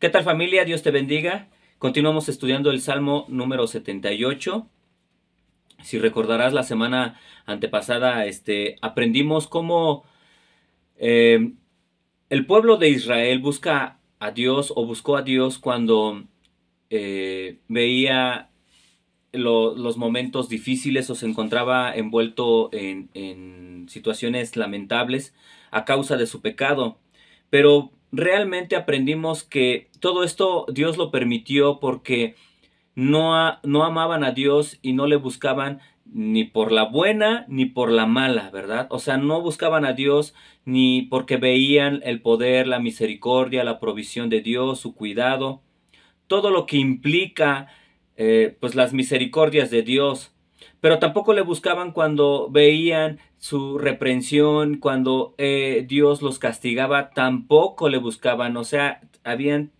¿Qué tal familia? Dios te bendiga. Continuamos estudiando el Salmo número 78. Si recordarás la semana antepasada, este, aprendimos cómo eh, el pueblo de Israel busca a Dios o buscó a Dios cuando eh, veía los momentos difíciles o se encontraba envuelto en, en situaciones lamentables a causa de su pecado. Pero realmente aprendimos que todo esto Dios lo permitió porque no, no amaban a Dios y no le buscaban ni por la buena ni por la mala, ¿verdad? O sea, no buscaban a Dios ni porque veían el poder, la misericordia, la provisión de Dios, su cuidado, todo lo que implica eh, pues las misericordias de Dios, pero tampoco le buscaban cuando veían su reprensión, cuando eh, Dios los castigaba, tampoco le buscaban. O sea, habían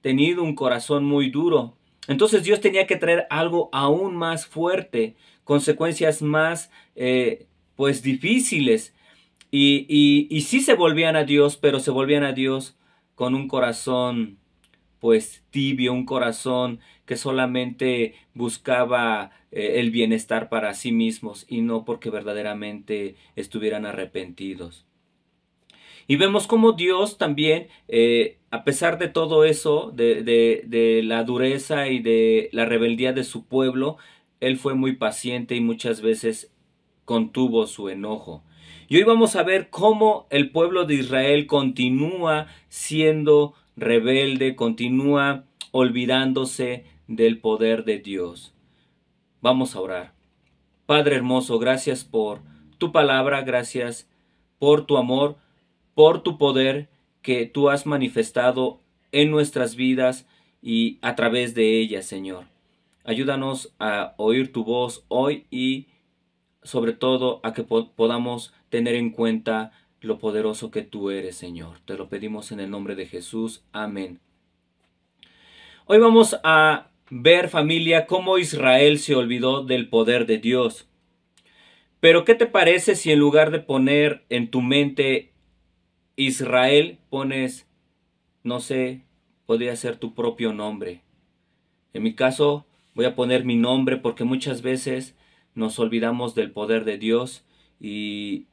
tenido un corazón muy duro. Entonces Dios tenía que traer algo aún más fuerte, consecuencias más, eh, pues, difíciles. Y, y, y sí se volvían a Dios, pero se volvían a Dios con un corazón, pues, tibio, un corazón que solamente buscaba eh, el bienestar para sí mismos y no porque verdaderamente estuvieran arrepentidos. Y vemos cómo Dios también, eh, a pesar de todo eso, de, de la dureza y de la rebeldía de su pueblo, Él fue muy paciente y muchas veces contuvo su enojo. Y hoy vamos a ver cómo el pueblo de Israel continúa siendo rebelde, continúa olvidándose del poder de Dios. Vamos a orar. Padre hermoso, gracias por tu palabra, gracias por tu amor, por tu poder que tú has manifestado en nuestras vidas y a través de ellas, Señor. Ayúdanos a oír tu voz hoy y sobre todo a que podamos tener en cuenta lo poderoso que tú eres, Señor. Te lo pedimos en el nombre de Jesús. Amén. Hoy vamos a ver familia cómo Israel se olvidó del poder de Dios. Pero ¿qué te parece si en lugar de poner en tu mente Israel pones, no sé, podría ser tu propio nombre? En mi caso voy a poner mi nombre porque muchas veces nos olvidamos del poder de Dios y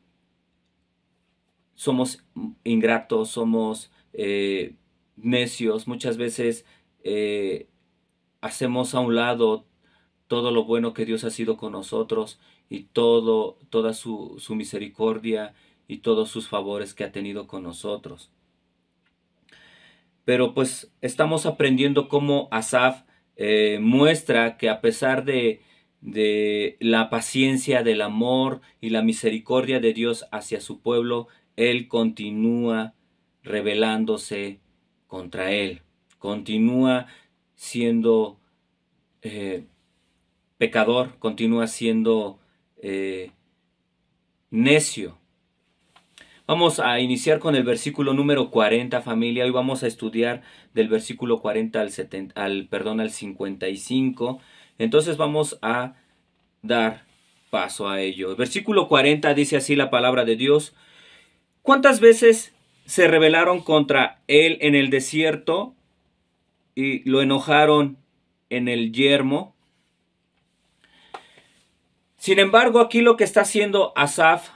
somos ingratos, somos eh, necios, muchas veces eh, hacemos a un lado todo lo bueno que Dios ha sido con nosotros y todo, toda su, misericordia y todos sus favores que ha tenido con nosotros. Pero pues estamos aprendiendo cómo Asaf eh, muestra que a pesar de, de la paciencia, del amor y la misericordia de Dios hacia su pueblo, Él continúa rebelándose contra Él, continúa siendo eh, pecador, continúa siendo eh, necio. Vamos a iniciar con el versículo número 40, familia. Hoy vamos a estudiar del versículo 40 al, al, perdón, al 55. Entonces vamos a dar paso a ello. El versículo 40 dice así la palabra de Dios. ¿Cuántas veces se rebelaron contra él en el desierto y lo enojaron en el yermo. Sin embargo, aquí lo que está haciendo Asaf,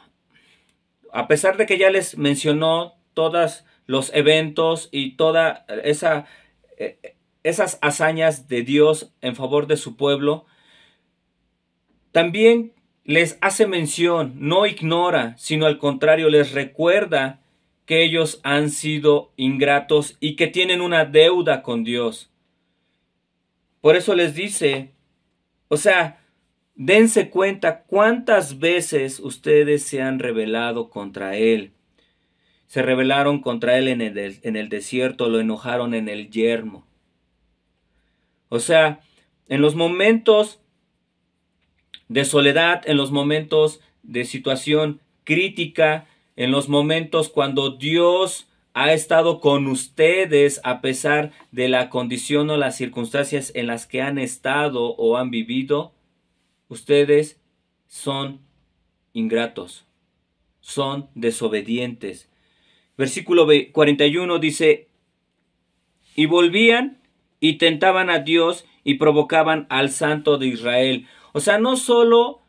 a pesar de que ya les mencionó todos los eventos y todas esa, eh, esas hazañas de Dios en favor de su pueblo, también les hace mención, no ignora, sino al contrario, les recuerda que ellos han sido ingratos y que tienen una deuda con Dios. Por eso les dice, o sea, dense cuenta cuántas veces ustedes se han rebelado contra Él. Se rebelaron contra Él en el, en el desierto, lo enojaron en el yermo. O sea, en los momentos de soledad, en los momentos de situación crítica, en los momentos cuando Dios ha estado con ustedes a pesar de la condición o las circunstancias en las que han estado o han vivido, ustedes son ingratos, son desobedientes. Versículo 41 dice, y volvían y tentaban a Dios y provocaban al santo de Israel. O sea, no solo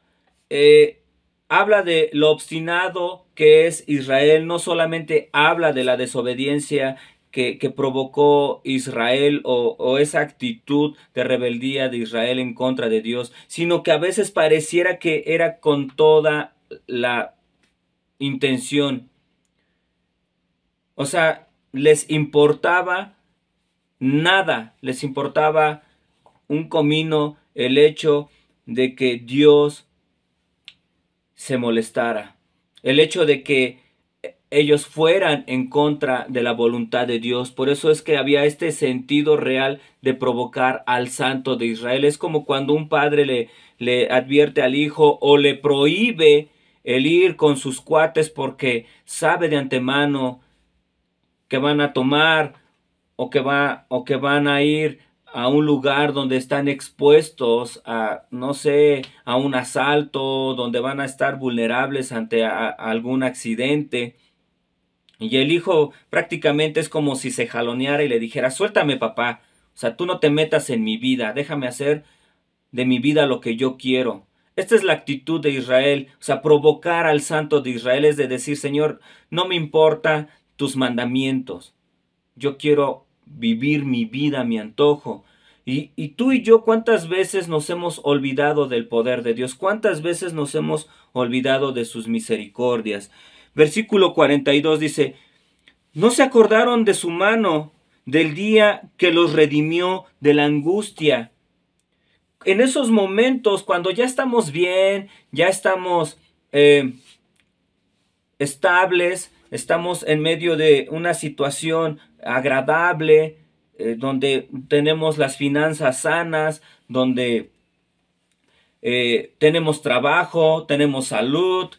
eh, habla de lo obstinado que es Israel, no solamente habla de la desobediencia que, provocó Israel o, o, esa actitud de rebeldía de Israel en contra de Dios, sino que a veces pareciera que era con toda la intención. O sea, les importaba nada, les importaba un comino el hecho de que Dios se molestara el hecho de que ellos fueran en contra de la voluntad de Dios. Por eso es que había este sentido real de provocar al santo de Israel. Es como cuando un padre le, le advierte al hijo o le prohíbe el ir con sus cuates porque sabe de antemano que van a tomar o que, va, o que van a ir a un lugar donde están expuestos a, no sé, a un asalto, donde van a estar vulnerables ante algún accidente. Y el hijo prácticamente es como si se jaloneara y le dijera, suéltame papá, o sea, tú no te metas en mi vida, déjame hacer de mi vida lo que yo quiero. Esta es la actitud de Israel, o sea, provocar al santo de Israel es de decir, Señor, no me importa tus mandamientos, yo quiero vivir mi vida, mi antojo. Y, tú y yo, ¿cuántas veces nos hemos olvidado del poder de Dios? ¿Cuántas veces nos hemos olvidado de sus misericordias? Versículo 42 dice, no se acordaron de su mano, del día que los redimió de la angustia. En esos momentos, cuando ya estamos bien, ya estamos eh, estables, estamos en medio de una situación agradable, eh, donde tenemos las finanzas sanas, donde eh, tenemos trabajo, tenemos salud,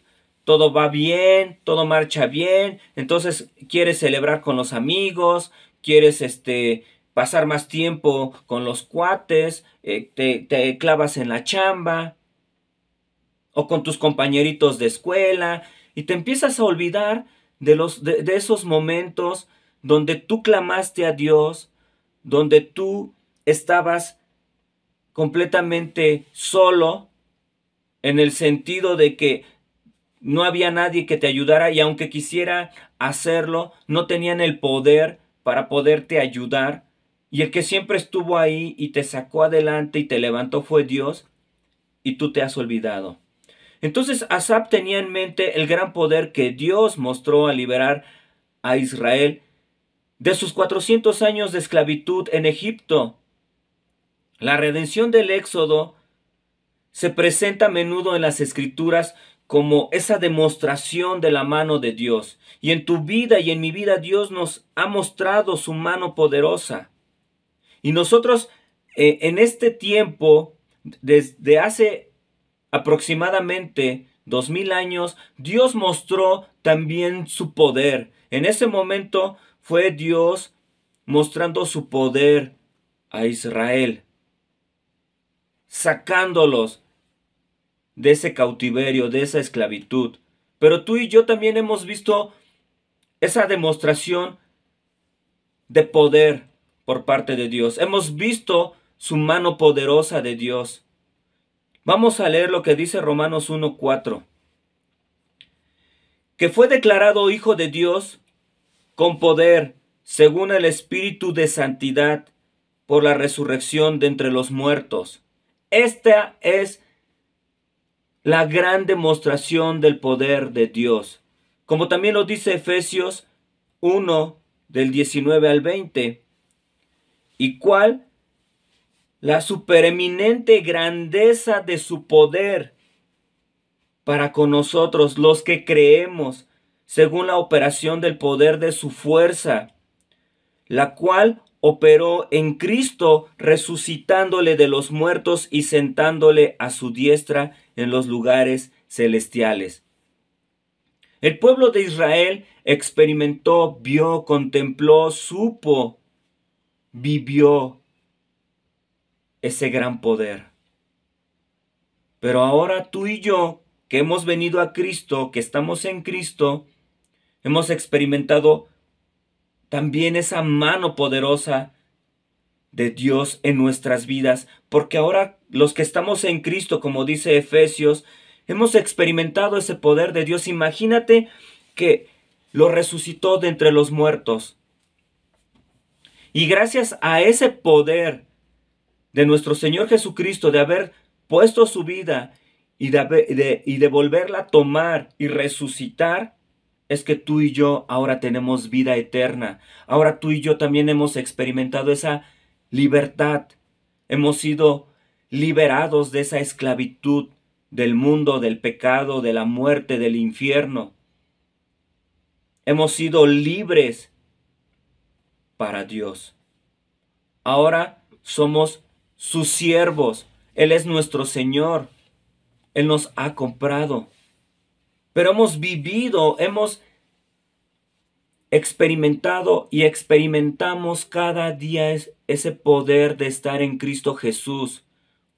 todo va bien, todo marcha bien, entonces quieres celebrar con los amigos, quieres este pasar más tiempo con los cuates, eh, te, clavas en la chamba o con tus compañeritos de escuela y te empiezas a olvidar de, los, de esos momentos donde tú clamaste a Dios, donde tú estabas completamente solo, en el sentido de que no había nadie que te ayudara y aunque quisiera hacerlo, no tenían el poder para poderte ayudar. Y el que siempre estuvo ahí y te sacó adelante y te levantó fue Dios y tú te has olvidado. Entonces Asap tenía en mente el gran poder que Dios mostró al liberar a Israel de sus 400 años de esclavitud en Egipto. La redención del Éxodo se presenta a menudo en las escrituras como esa demostración de la mano de Dios. Y en tu vida y en mi vida Dios nos ha mostrado su mano poderosa. Y nosotros eh, en este tiempo, desde hace aproximadamente dos mil años, Dios mostró también su poder. En ese momento fue Dios mostrando su poder a Israel, sacándolos de ese cautiverio, de esa esclavitud. Pero tú y yo también hemos visto esa demostración de poder por parte de Dios. Hemos visto su mano poderosa de Dios. Vamos a leer lo que dice Romanos 1.4. Que fue declarado hijo de Dios con poder, según el Espíritu de Santidad, por la resurrección de entre los muertos. Esta es la gran demostración del poder de Dios. Como también lo dice Efesios 1 del 19 al 20, y cuál la supereminente grandeza de su poder para con nosotros los que creemos según la operación del poder de su fuerza, la cual operó en Cristo, resucitándole de los muertos y sentándole a su diestra en los lugares celestiales. El pueblo de Israel experimentó, vio, contempló, supo, vivió ese gran poder. Pero ahora tú y yo, que hemos venido a Cristo, que estamos en Cristo, Hemos experimentado también esa mano poderosa de Dios en nuestras vidas, porque ahora los que estamos en Cristo, como dice Efesios, hemos experimentado ese poder de Dios. Imagínate que lo resucitó de entre los muertos. Y gracias a ese poder de nuestro Señor Jesucristo, de haber puesto su vida y de, y volverla a tomar y resucitar, es que tú y yo ahora tenemos vida eterna. Ahora tú y yo también hemos experimentado esa libertad. Hemos sido liberados de esa esclavitud del mundo, del pecado, de la muerte, del infierno. Hemos sido libres para Dios. Ahora somos sus siervos. Él es nuestro Señor. Él nos ha comprado pero hemos vivido, hemos experimentado y experimentamos cada día ese poder de estar en Cristo Jesús,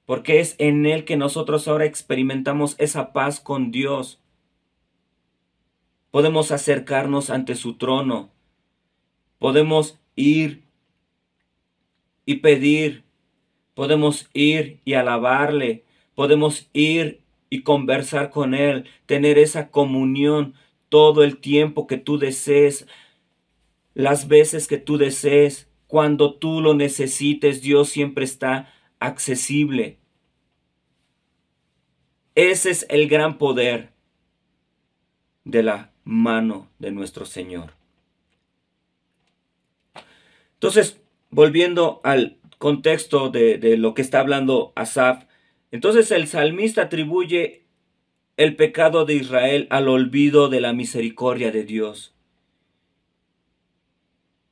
porque es en Él que nosotros ahora experimentamos esa paz con Dios. Podemos acercarnos ante su trono, podemos ir y pedir, podemos ir y alabarle, podemos ir y conversar con Él, tener esa comunión todo el tiempo que tú desees, las veces que tú desees, cuando tú lo necesites, Dios siempre está accesible. Ese es el gran poder de la mano de nuestro Señor. Entonces, volviendo al contexto de, de lo que está hablando Asaf, entonces el salmista atribuye el pecado de Israel al olvido de la misericordia de Dios.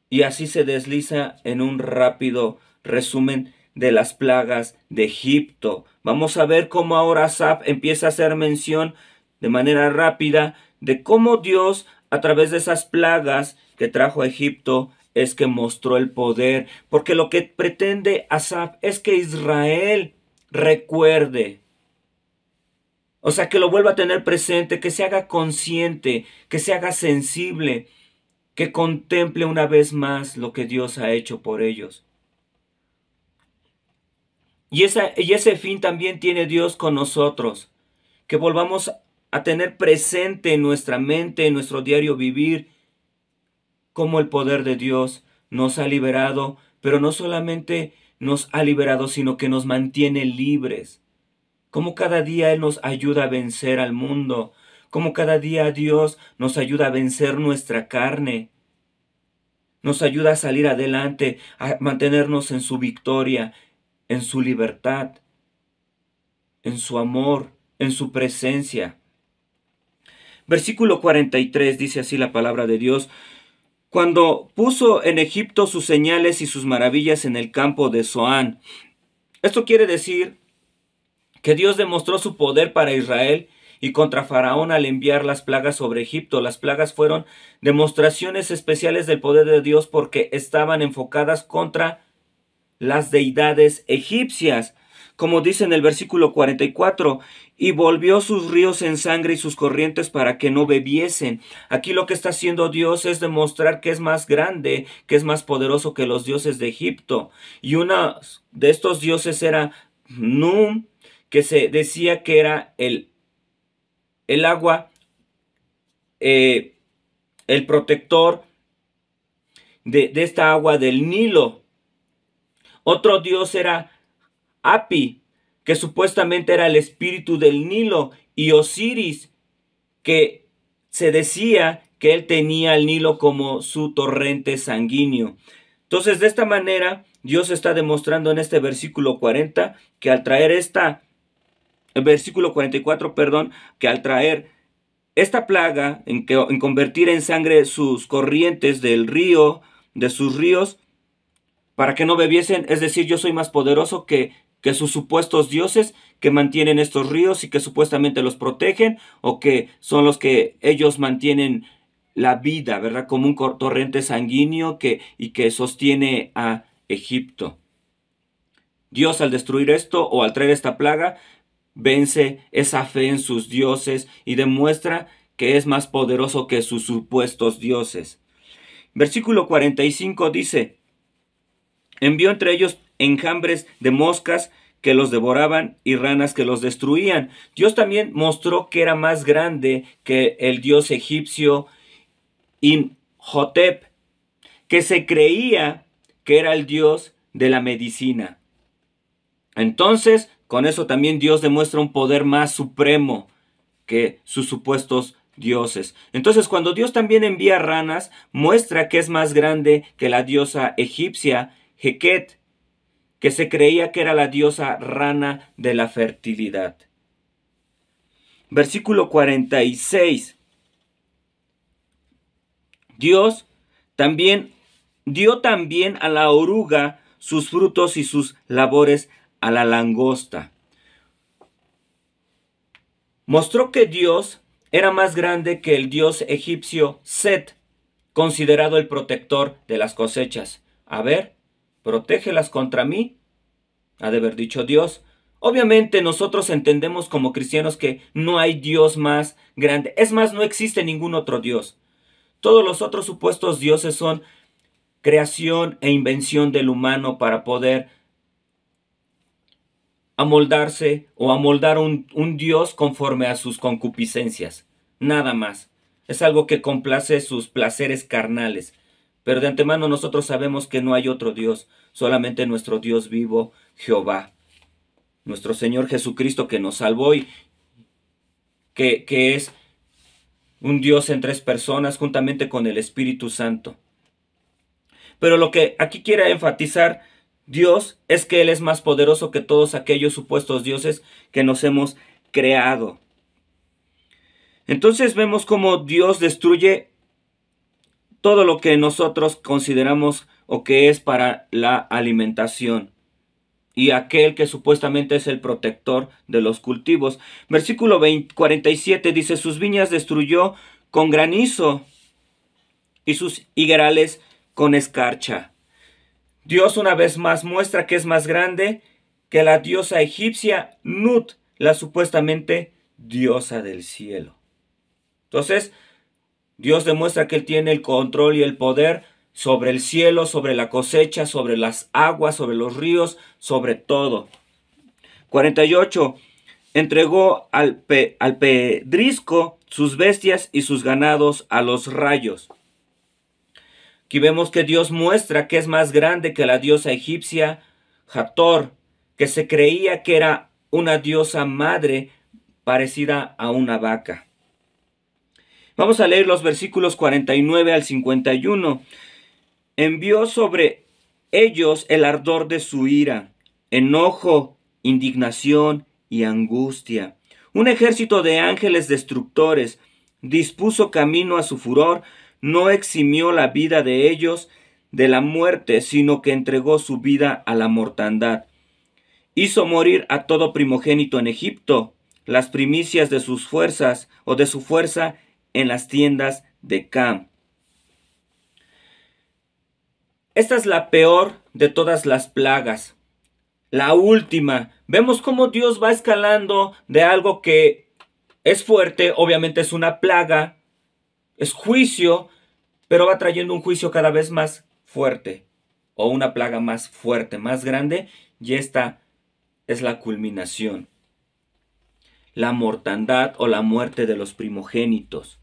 Y así se desliza en un rápido resumen de las plagas de Egipto. Vamos a ver cómo ahora Asaf empieza a hacer mención de manera rápida de cómo Dios, a través de esas plagas que trajo a Egipto, es que mostró el poder. Porque lo que pretende Asaf es que Israel recuerde. O sea, que lo vuelva a tener presente, que se haga consciente, que se haga sensible, que contemple una vez más lo que Dios ha hecho por ellos. Y, ese fin también tiene Dios con nosotros, que volvamos a tener presente en nuestra mente, en nuestro diario vivir, cómo el poder de Dios nos ha liberado, pero no solamente nos ha liberado, sino que nos mantiene libres. Como cada día Él nos ayuda a vencer al mundo, como cada día Dios nos ayuda a vencer nuestra carne, nos ayuda a salir adelante, a mantenernos en su victoria, en su libertad, en su amor, en su presencia. Versículo 43 dice así la palabra de Dios, cuando puso en Egipto sus señales y sus maravillas en el campo de Soán. Esto quiere decir que Dios demostró su poder para Israel y contra Faraón al enviar las plagas sobre Egipto. Las plagas fueron demostraciones especiales del poder de Dios porque estaban enfocadas contra las deidades egipcias. Como dice en el versículo 44, y volvió sus ríos en sangre y sus corrientes para que no bebiesen. Aquí lo que está haciendo Dios es demostrar que es más grande, que es más poderoso que los dioses de Egipto. Y uno de estos dioses era Num, que se decía que era el, el agua, eh, el protector de esta agua del Nilo. Otro dios era Api, que supuestamente era el espíritu del Nilo, y Osiris, que se decía que él tenía el Nilo como su torrente sanguíneo. Entonces, de esta manera, Dios está demostrando en este versículo 40 que al traer esta, el versículo 44, perdón, que al traer esta plaga, en, que, en convertir en sangre sus corrientes del río, de sus ríos, para que no bebiesen, es decir, yo soy más poderoso que que sus supuestos dioses que mantienen estos ríos y que supuestamente los protegen o que son los que ellos mantienen la vida, ¿verdad? Como un torrente sanguíneo que, y que sostiene a Egipto. Dios al destruir esto o al traer esta plaga, vence esa fe en sus dioses y demuestra que es más poderoso que sus supuestos dioses. Versículo 45 dice, envió entre ellos enjambres de moscas que los devoraban y ranas que los destruían. Dios también mostró que era más grande que el dios egipcio Imhotep, que se creía que era el dios de la medicina. Entonces, con eso también Dios demuestra un poder más supremo que sus supuestos dioses. Entonces, cuando Dios también envía ranas, muestra que es más grande que la diosa egipcia Heket, que se creía que era la diosa rana de la fertilidad. Versículo 46. Dios también dio también a la oruga sus frutos y sus labores a la langosta. Mostró que Dios era más grande que el dios egipcio Set, considerado el protector de las cosechas. A ver, protégelas contra mí, ha de haber dicho Dios. Obviamente nosotros entendemos como cristianos que no hay Dios más grande. Es más, no existe ningún otro Dios. Todos los otros supuestos dioses son creación e invención del humano para poder amoldarse o amoldar un, un Dios conforme a sus concupiscencias. Nada más. Es algo que complace sus placeres carnales. Pero de antemano nosotros sabemos que no hay otro Dios, solamente nuestro Dios vivo, Jehová. Nuestro Señor Jesucristo que nos salvó y que, que es un Dios en tres personas juntamente con el Espíritu Santo. Pero lo que aquí quiere enfatizar Dios es que Él es más poderoso que todos aquellos supuestos dioses que nos hemos creado. Entonces vemos cómo Dios destruye todo lo que nosotros consideramos o que es para la alimentación y aquel que supuestamente es el protector de los cultivos. Versículo 47 dice, sus viñas destruyó con granizo y sus higuerales con escarcha. Dios una vez más muestra que es más grande que la diosa egipcia Nut, la supuestamente diosa del cielo. Entonces, Dios demuestra que Él tiene el control y el poder sobre el cielo, sobre la cosecha, sobre las aguas, sobre los ríos, sobre todo. 48. Entregó al, al pedrisco sus bestias y sus ganados a los rayos. Aquí vemos que Dios muestra que es más grande que la diosa egipcia Hathor, que se creía que era una diosa madre parecida a una vaca. Vamos a leer los versículos 49 al 51. Envió sobre ellos el ardor de su ira, enojo, indignación y angustia. Un ejército de ángeles destructores dispuso camino a su furor, no eximió la vida de ellos de la muerte, sino que entregó su vida a la mortandad. Hizo morir a todo primogénito en Egipto, las primicias de sus fuerzas o de su fuerza en las tiendas de Cam. Esta es la peor de todas las plagas. La última. Vemos cómo Dios va escalando de algo que es fuerte, obviamente es una plaga, es juicio, pero va trayendo un juicio cada vez más fuerte o una plaga más fuerte, más grande, y esta es la culminación. La mortandad o la muerte de los primogénitos.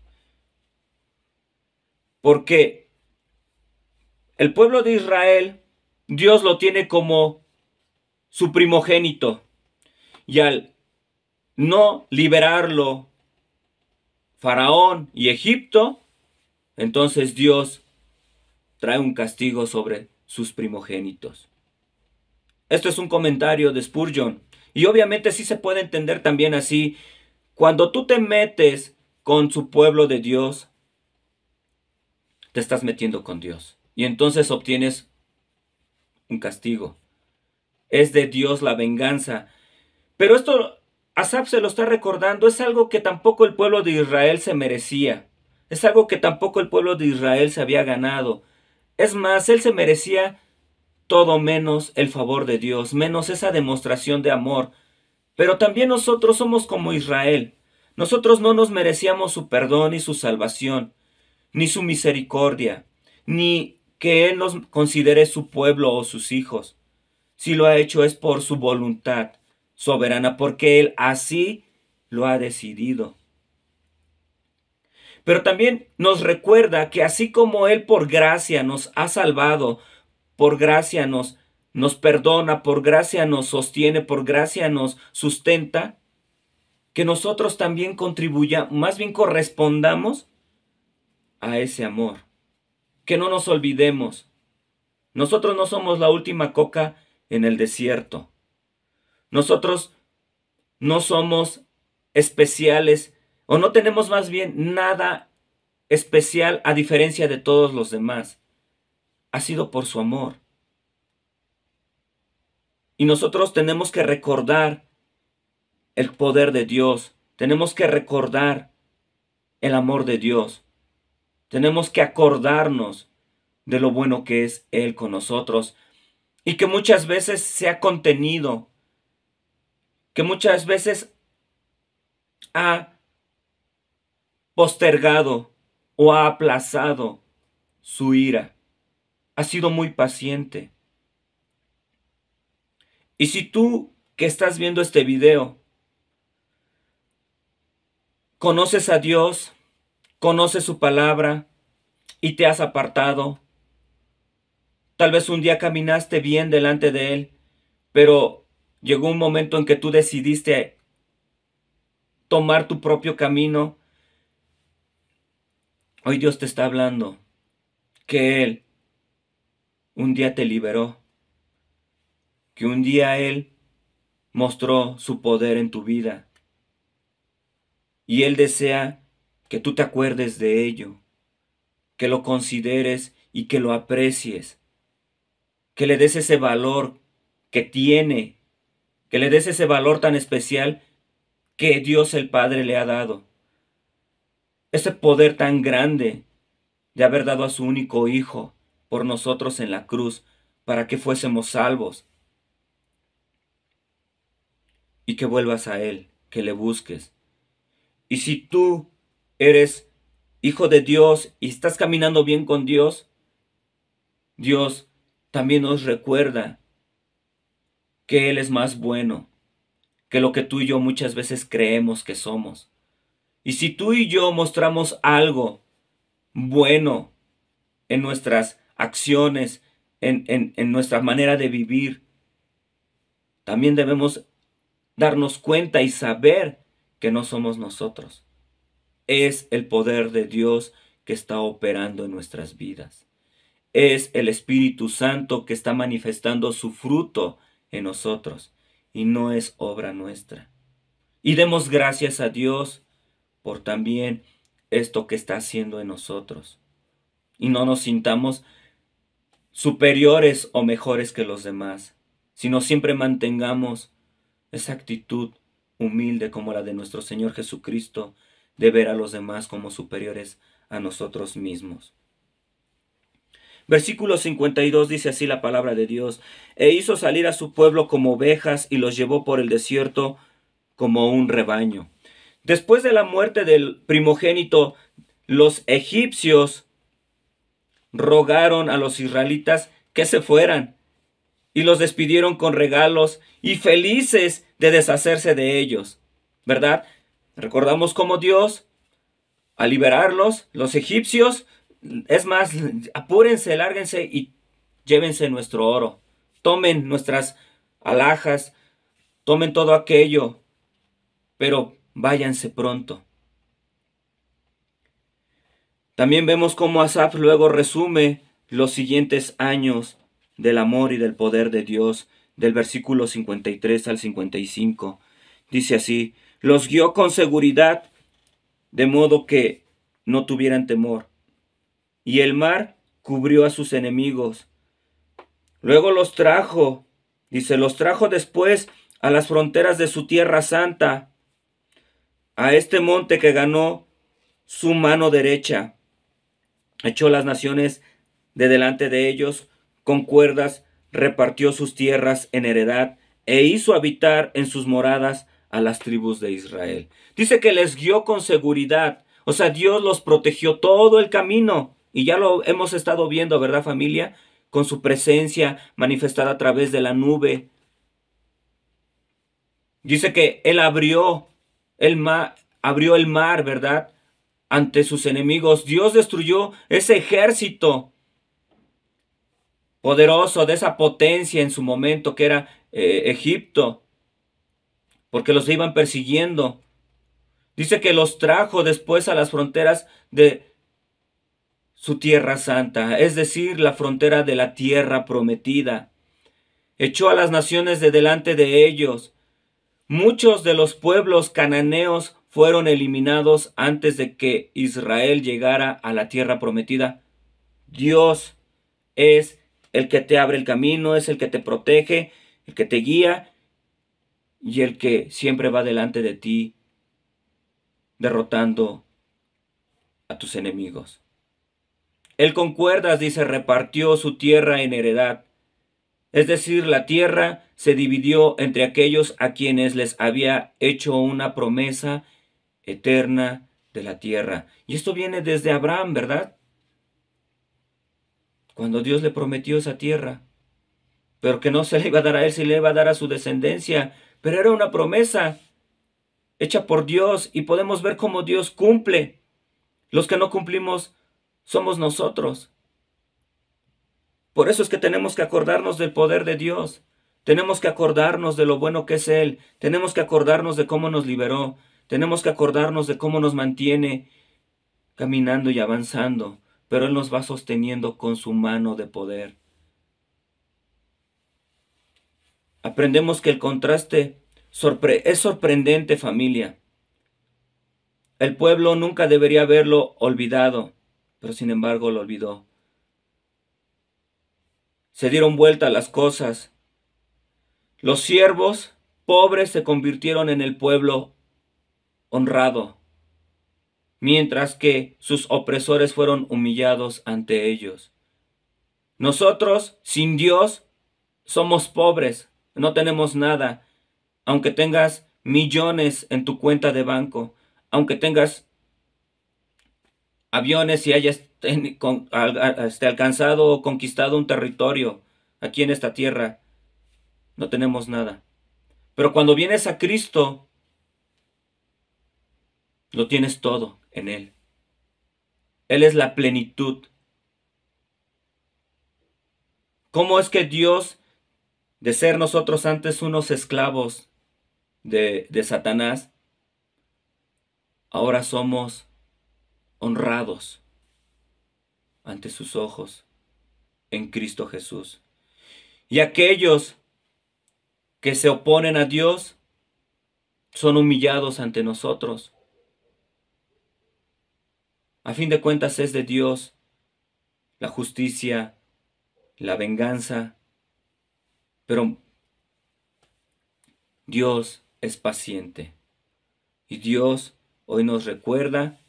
Porque el pueblo de Israel, Dios lo tiene como su primogénito. Y al no liberarlo Faraón y Egipto, entonces Dios trae un castigo sobre sus primogénitos. Esto es un comentario de Spurgeon. Y obviamente sí se puede entender también así. Cuando tú te metes con su pueblo de Dios, te estás metiendo con Dios. Y entonces obtienes un castigo. Es de Dios la venganza. Pero esto Asaf se lo está recordando, es algo que tampoco el pueblo de Israel se merecía. Es algo que tampoco el pueblo de Israel se había ganado. Es más, él se merecía todo menos el favor de Dios, menos esa demostración de amor. Pero también nosotros somos como Israel. Nosotros no nos merecíamos su perdón y su salvación ni su misericordia, ni que Él nos considere su pueblo o sus hijos. Si lo ha hecho es por su voluntad soberana, porque Él así lo ha decidido. Pero también nos recuerda que así como Él por gracia nos ha salvado, por gracia nos, nos perdona, por gracia nos sostiene, por gracia nos sustenta, que nosotros también contribuyamos, más bien correspondamos a ese amor. Que no nos olvidemos. Nosotros no somos la última coca en el desierto. Nosotros no somos especiales o no tenemos más bien nada especial a diferencia de todos los demás. Ha sido por su amor. Y nosotros tenemos que recordar el poder de Dios. Tenemos que recordar el amor de Dios. Tenemos que acordarnos de lo bueno que es Él con nosotros y que muchas veces se ha contenido, que muchas veces ha postergado o ha aplazado su ira. Ha sido muy paciente. Y si tú que estás viendo este video conoces a Dios, conoce su palabra y te has apartado. Tal vez un día caminaste bien delante de Él, pero llegó un momento en que tú decidiste tomar tu propio camino. Hoy Dios te está hablando que Él un día te liberó, que un día Él mostró su poder en tu vida. Y Él desea que tú te acuerdes de ello, que lo consideres y que lo aprecies, que le des ese valor que tiene, que le des ese valor tan especial que Dios el Padre le ha dado, ese poder tan grande de haber dado a su único Hijo por nosotros en la cruz para que fuésemos salvos, y que vuelvas a Él, que le busques. Y si tú eres hijo de Dios y estás caminando bien con Dios, Dios también nos recuerda que Él es más bueno que lo que tú y yo muchas veces creemos que somos. Y si tú y yo mostramos algo bueno en nuestras acciones, en, nuestra manera de vivir, también debemos darnos cuenta y saber que no somos nosotros es el poder de Dios que está operando en nuestras vidas. Es el Espíritu Santo que está manifestando su fruto en nosotros y no es obra nuestra. Y demos gracias a Dios por también esto que está haciendo en nosotros. Y no nos sintamos superiores o mejores que los demás, sino siempre mantengamos esa actitud humilde como la de nuestro Señor Jesucristo, de ver a los demás como superiores a nosotros mismos. Versículo 52 dice así la palabra de Dios, e hizo salir a su pueblo como ovejas y los llevó por el desierto como un rebaño. Después de la muerte del primogénito, los egipcios rogaron a los israelitas que se fueran y los despidieron con regalos y felices de deshacerse de ellos, ¿verdad? Recordamos cómo Dios, al liberarlos, los egipcios, es más, apúrense, lárguense y llévense nuestro oro. Tomen nuestras alhajas, tomen todo aquello, pero váyanse pronto. También vemos cómo Asaf luego resume los siguientes años del amor y del poder de Dios, del versículo 53 al 55. Dice así, los guió con seguridad, de modo que no tuvieran temor. Y el mar cubrió a sus enemigos. Luego los trajo, dice, los trajo después a las fronteras de su tierra santa, a este monte que ganó su mano derecha. Echó las naciones de delante de ellos con cuerdas, repartió sus tierras en heredad e hizo habitar en sus moradas a las tribus de Israel. Dice que les guió con seguridad, o sea, Dios los protegió todo el camino. Y ya lo hemos estado viendo, ¿verdad familia? Con su presencia manifestada a través de la nube. Dice que Él abrió el mar, abrió el mar, ¿verdad? Ante sus enemigos. Dios destruyó ese ejército poderoso de esa potencia en su momento que era eh, Egipto porque los iban persiguiendo. Dice que los trajo después a las fronteras de su tierra santa, es decir, la frontera de la tierra prometida. Echó a las naciones de delante de ellos. Muchos de los pueblos cananeos fueron eliminados antes de que Israel llegara a la tierra prometida. Dios es el que te abre el camino, es el que te protege, el que te guía y el que siempre va delante de ti derrotando a tus enemigos. Él con cuerdas, dice, repartió su tierra en heredad. Es decir, la tierra se dividió entre aquellos a quienes les había hecho una promesa eterna de la tierra. Y esto viene desde Abraham, ¿verdad? Cuando Dios le prometió esa tierra, pero que no se le iba a dar a él, se le iba a dar a su descendencia, pero era una promesa hecha por Dios y podemos ver cómo Dios cumple. Los que no cumplimos somos nosotros. Por eso es que tenemos que acordarnos del poder de Dios. Tenemos que acordarnos de lo bueno que es Él. Tenemos que acordarnos de cómo nos liberó. Tenemos que acordarnos de cómo nos mantiene caminando y avanzando. Pero Él nos va sosteniendo con su mano de poder. aprendemos que el contraste es sorprendente familia. El pueblo nunca debería haberlo olvidado, pero sin embargo lo olvidó. Se dieron vuelta las cosas. Los siervos pobres se convirtieron en el pueblo honrado, mientras que sus opresores fueron humillados ante ellos. Nosotros, sin Dios, somos pobres, no tenemos nada, aunque tengas millones en tu cuenta de banco, aunque tengas aviones y hayas este, alcanzado o conquistado un territorio aquí en esta tierra, no tenemos nada. Pero cuando vienes a Cristo, lo tienes todo en Él. Él es la plenitud. ¿Cómo es que Dios de ser nosotros antes unos esclavos de, Satanás, ahora somos honrados ante sus ojos en Cristo Jesús. Y aquellos que se oponen a Dios son humillados ante nosotros. A fin de cuentas es de Dios la justicia, la venganza, pero Dios es paciente. Y Dios hoy nos recuerda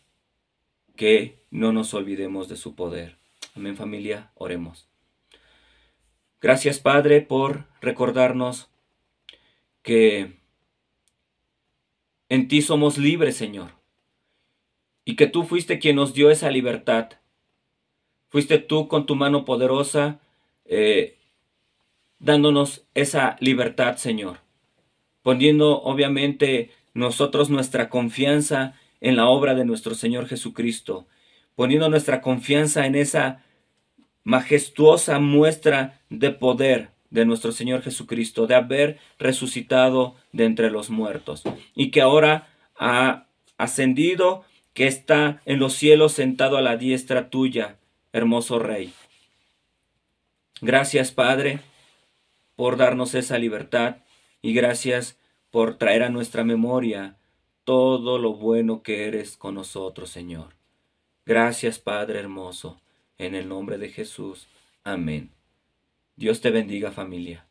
que no nos olvidemos de su poder. Amén familia, oremos. Gracias Padre por recordarnos que en ti somos libres, Señor. Y que tú fuiste quien nos dio esa libertad. Fuiste tú con tu mano poderosa eh, dándonos esa libertad, Señor, poniendo obviamente nosotros nuestra confianza en la obra de nuestro Señor Jesucristo, poniendo nuestra confianza en esa majestuosa muestra de poder de nuestro Señor Jesucristo, de haber resucitado de entre los muertos y que ahora ha ascendido, que está en los cielos sentado a la diestra tuya, hermoso Rey. Gracias, Padre, por darnos esa libertad y gracias por traer a nuestra memoria todo lo bueno que eres con nosotros, Señor. Gracias, Padre hermoso, en el nombre de Jesús. Amén. Dios te bendiga familia.